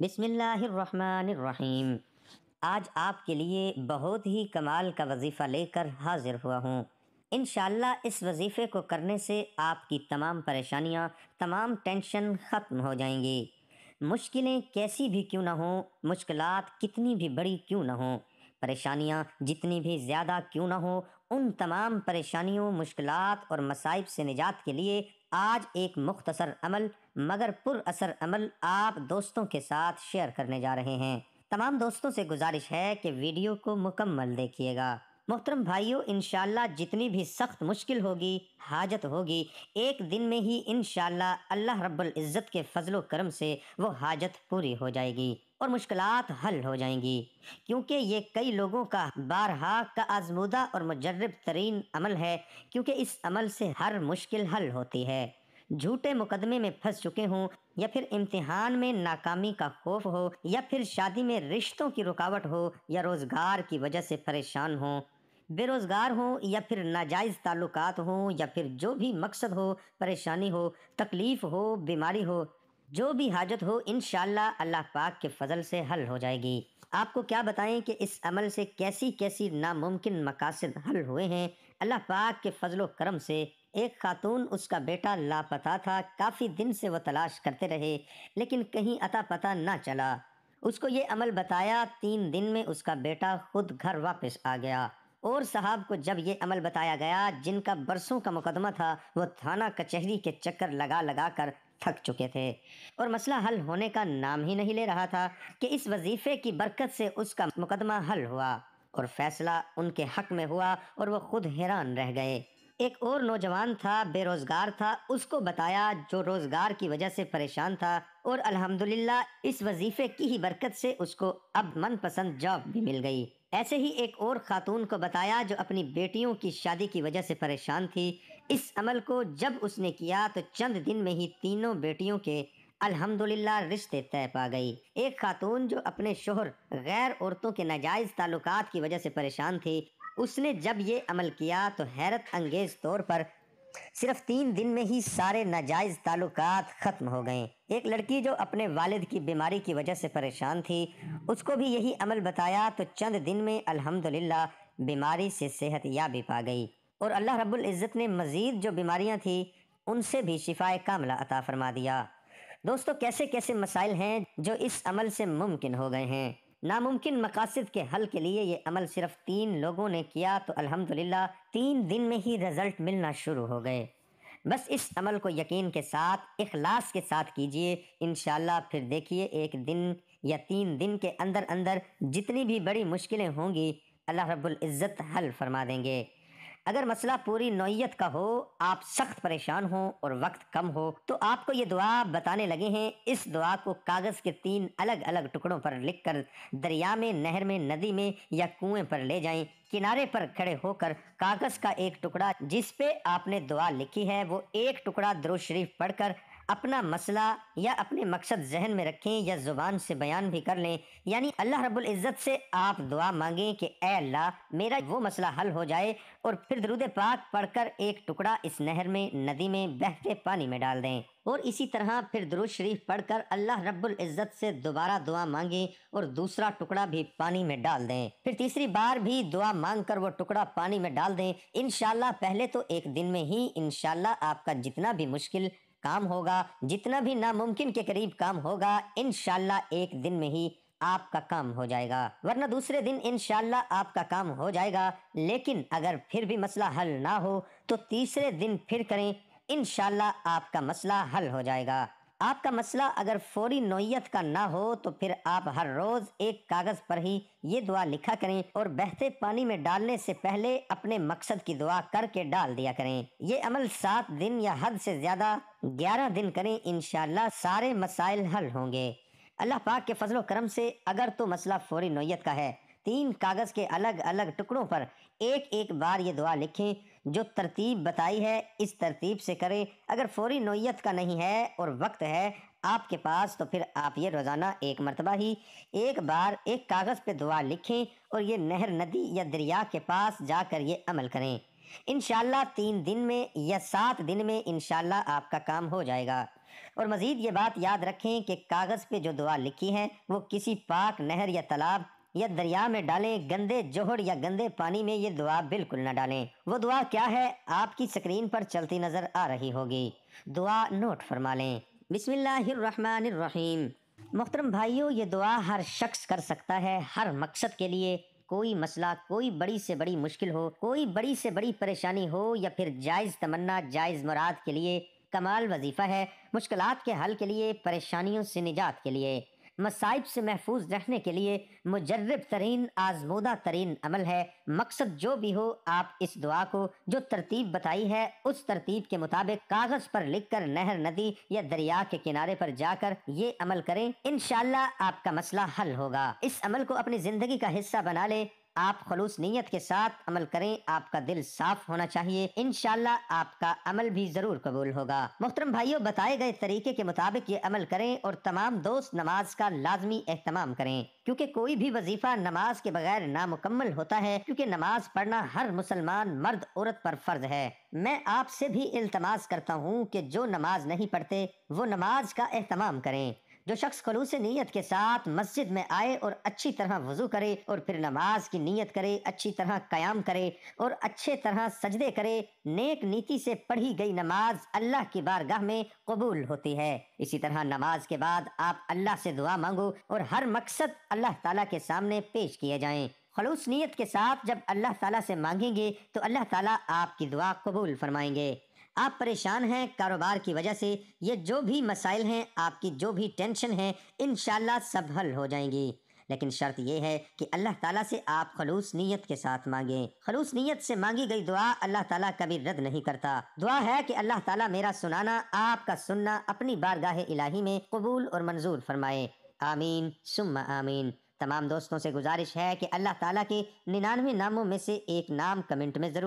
बिसमीम आज आपके लिए बहुत ही कमाल का वजीफ़ा लेकर हाजिर हुआ हूँ इन इस वजीफ़े को करने से आपकी तमाम परेशानियाँ तमाम टेंशन ख़त्म हो जाएंगी मुश्किलें कैसी भी क्यों ना हों मुश्किल कितनी भी बड़ी क्यों ना हों परेशानियाँ जितनी भी ज़्यादा क्यों ना हो उन तमाम परेशानियों मुश्किल और मसाइब से निजात के लिए आज एक मुख्तसर अमल मगर पुरअसर अमल आप दोस्तों के साथ शेयर करने जा रहे हैं तमाम दोस्तों से गुजारिश है कि वीडियो को मुकम्मल देखिएगा मोहतरम भाइयों इन जितनी भी सख्त मुश्किल होगी हाजत होगी एक दिन में ही इन अल्लाह रब्बुल इज़्ज़त के फजलो करम से वो हाजत पूरी हो जाएगी और मुश्किल हल हो जाएंगी क्योंकि ये कई लोगों का बारहा का आजमूदा और मुजरब तरीन अमल है क्योंकि इस अमल से हर मुश्किल हल होती है झूठे मुकदमे में फंस चुके हों या फिर इम्तिहान में नाकामी का खौफ हो या फिर शादी में रिश्तों की रुकावट हो या रोज़गार की वजह से परेशान हों बेरोज़गार हों या फिर नाजायज़ ताल्लुक हों या फिर जो भी मकसद हो परेशानी हो तकलीफ़ हो बीमारी हो जो भी हाजत हो इन अल्लाह पाक के फजल से हल हो जाएगी आपको क्या बताएं कि इस अमल से कैसी कैसी नामुमकिन मकासद हल हुए हैं अल्लाह पाक के फजल करम से एक खातून उसका बेटा लापता था काफ़ी दिन से वह तलाश करते रहे लेकिन कहीं अता पता ना चला उसको ये अमल बताया तीन दिन में उसका बेटा खुद घर वापस आ गया और साहब को जब ये अमल बताया गया जिनका बरसों का मुकदमा था वो थाना कचहरी के चक्कर लगा लगा कर थक चुके थे और मसला हल होने का नाम ही नहीं ले रहा था कि इस वजीफे की बरकत से उसका मुकदमा हल हुआ और फैसला उनके हक में हुआ और वो खुद हैरान रह गए एक और नौजवान था बेरोज़गार था उसको बताया जो रोज़गार की वजह से परेशान था और अल्हम्दुलिल्लाह इस वजीफे की ही बरकत से उसको अब मनपसंद जॉब भी मिल गई ऐसे ही एक और खातून को बताया जो अपनी बेटियों की शादी की वजह से परेशान थी इस अमल को जब उसने किया तो चंद दिन में ही तीनों बेटियों के अल्हम्दुलिल्लाह रिश्ते तय पा गई एक खातून जो अपने शोहर गैर औरतों के नाजायज़ ताल्लुकात की वजह से परेशान थी उसने जब ये अमल किया तो हैरत अंगेज तौर पर सिर्फ तीन दिन में ही सारे नाजायज़ ताल्लुक ख़त्म हो गए एक लड़की जो अपने वालिद की बीमारी की वजह से परेशान थी उसको भी यही अमल बताया तो चंद दिन में अल्हम्दुलिल्लाह बीमारी से सेहत याबी पा गई और अल्लाह रब्बुल इज़्ज़त ने मज़ीद जो बीमारियाँ थी उनसे भी शिफाय कामला अता फरमा दिया दोस्तों कैसे कैसे मसाइल हैं जो इस अमल से मुमकिन हो गए हैं नामुमकिन मकासद के हल के लिए ये अमल सिर्फ तीन लोगों ने किया तो अल्हम्दुलिल्लाह तीन दिन में ही रिज़ल्ट मिलना शुरू हो गए बस इस अमल को यकीन के साथ इखलास के साथ कीजिए इन फिर देखिए एक दिन या तीन दिन के अंदर अंदर जितनी भी बड़ी मुश्किलें होंगी अल्लाह रब्बुल इज़्ज़त हल फरमा देंगे अगर मसला पूरी नोयत का हो आप सख्त परेशान हो और वक्त कम हो तो आपको ये दुआ बताने लगे हैं इस दुआ को कागज़ के तीन अलग अलग टुकड़ों पर लिख कर दरिया में नहर में नदी में या कुएं पर ले जाएं किनारे पर खड़े होकर कागज़ का एक टुकड़ा जिस पे आपने दुआ लिखी है वो एक टुकड़ा द्रो शरीफ पढ़कर अपना मसला या अपने मकसद जहन में रखें या ज़ुबान से बयान भी कर लें यानी अल्लाह रब्बुल इज़्ज़त से आप दुआ मांगें कि ए अल्लाह मेरा वो मसला हल हो जाए और फिर दरुद पाक पढ़कर एक टुकड़ा इस नहर में नदी में बहते पानी में डाल दें और इसी तरह फिर दरुज शरीफ पढ़कर अल्लाह रब्बुल इज़्ज़त से दोबारा दुआ मांगे और दूसरा टुकड़ा भी पानी में डाल दें फिर तीसरी बार भी दुआ मांग कर वो टुकड़ा पानी में डाल दें इन पहले तो एक दिन में ही इन आपका जितना भी मुश्किल काम होगा जितना भी नामुमकिन के करीब काम होगा इन एक दिन में ही आपका काम हो जाएगा वरना दूसरे दिन इनशाला आपका काम हो जाएगा लेकिन अगर फिर भी मसला हल ना हो तो तीसरे दिन फिर करें इनशाला आपका मसला हल हो जाएगा आपका मसला अगर फौरी नोयत का ना हो तो फिर आप हर रोज एक कागज पर ही ये दुआ लिखा करें और बहते पानी में डालने से पहले अपने मकसद की दुआ करके डाल दिया करें ये अमल सात दिन या हद से ज्यादा ग्यारह दिन करें इनशाला सारे मसाइल हल होंगे अल्लाह पाक के फजलो करम से अगर तो मसला फौरी नोयत का है तीन कागज़ के अलग अलग टुकड़ों पर एक एक बार ये दुआ लिखें जो तरतीब बताई है इस तरतीब से करें अगर फौरी नोयत का नहीं है और वक्त है आपके पास तो फिर आप ये रोज़ाना एक मरतबा ही एक बार एक कागज़ पे दुआ लिखें और ये नहर नदी या दरिया के पास जाकर ये अमल करें इन तीन दिन में या सात दिन में इन आपका काम हो जाएगा और मज़ीद ये बात याद रखें कि कागज़ पे जो दुआ लिखी है वो किसी पाक नहर या तालाब या दरिया में डालें गंदे जोहड़ या गंदे पानी में ये दुआ बिल्कुल न डालें वो दुआ क्या है आपकी स्क्रीन पर चलती नजर आ रही होगी दुआ नोट फरमा लें बिसमीम मोहतरम भाइयों ये दुआ हर शख्स कर सकता है हर मकसद के लिए कोई मसला कोई बड़ी से बड़ी मुश्किल हो कोई बड़ी से बड़ी परेशानी हो या फिर जायज़ तमन्ना जायज़ मुराद के लिए कमाल वजीफ़ा है मुश्किल के हल के लिए परेशानियों से निजात के लिए मसाइब से महफूज रखने के लिए मुजरब तरीन आजमूदा तरीन अमल है मकसद जो भी हो आप इस दुआ को जो तरतीब बताई है उस तरतीब के मुताबिक कागज़ पर लिख कर नहर नदी या दरिया के किनारे पर जाकर ये अमल करें इन आपका मसला हल होगा इस अमल को अपनी ज़िंदगी का हिस्सा बना ले आप खलूस नीयत के साथ अमल करें आपका दिल साफ होना चाहिए इन आपका अमल भी जरूर कबूल होगा मुख्तरम भाइयों बताए गए तरीके के मुताबिक ये अमल करें और तमाम दोस्त नमाज का लाजमी एहतमाम करें क्योंकि कोई भी वजीफा नमाज के बगैर नामुकम्मल होता है क्योंकि नमाज पढ़ना हर मुसलमान मर्द औरत पर फर्ज है मैं आपसे भी इल्तमास करता हूँ कि जो नमाज नहीं पढ़ते वो नमाज का एहतमाम करें जो शख्स खलूस नीयत के साथ मस्जिद में आए और अच्छी तरह वजू करे और फिर नमाज की नीयत करे अच्छी तरह कयाम करे और अच्छे तरह सजदे करे नेक नीति से पढ़ी गई नमाज अल्लाह की बारगाह में कबूल होती है इसी तरह नमाज के बाद आप अल्लाह से दुआ मांगो और हर मकसद अल्लाह तला के सामने पेश किए जाए खलूस नीयत के साथ जब अल्लाह तला से मांगेंगे तो अल्लाह तला आपकी दुआ कबूल फरमाएंगे आप परेशान हैं कारोबार की वजह से ये जो भी मसाइल हैं आपकी जो भी टेंशन है इन सब हल हो जाएंगी लेकिन शर्त यह है कि अल्लाह ताला से आप खलूस नीयत के साथ मांगें खलूस नीयत से मांगी गई दुआ अल्लाह ताला कभी रद्द नहीं करता दुआ है कि अल्लाह ताला मेरा सुनाना आपका सुनना अपनी बारगाह इलाही में कबूल और मंजूर फरमाए आमीन सुम आमीन तमाम दोस्तों से गुजारिश है कि अल्लाह ताला के निन्यानवे नामों में से एक नाम कमेंट में ज़रूर